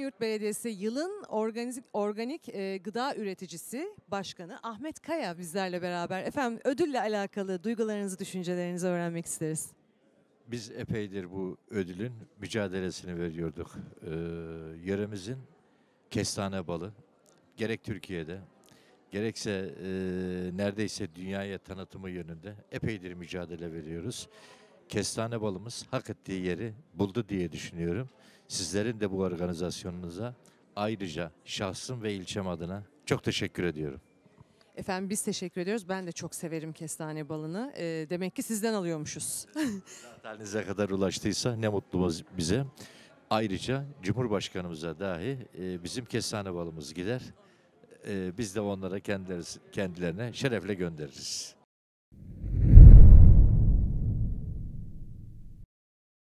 Esenyurt Belediyesi yılın organik, organik e, gıda üreticisi başkanı Ahmet Kaya bizlerle beraber. Efendim ödülle alakalı duygularınızı, düşüncelerinizi öğrenmek isteriz. Biz epeydir bu ödülün mücadelesini veriyorduk. Ee, yöremizin kestane balı gerek Türkiye'de gerekse e, neredeyse dünyaya tanıtımı yönünde epeydir mücadele veriyoruz kestane balımız hak ettiği yeri buldu diye düşünüyorum. Sizlerin de bu organizasyonunuza ayrıca şahsım ve ilçem adına çok teşekkür ediyorum. Efendim biz teşekkür ediyoruz. Ben de çok severim kestane balını. E, demek ki sizden alıyormuşuz. Zateninize kadar ulaştıysa ne mutlu bize. Ayrıca Cumhurbaşkanımıza dahi e, bizim kestane balımız gider. E, biz de onlara kendileri, kendilerine şerefle göndeririz.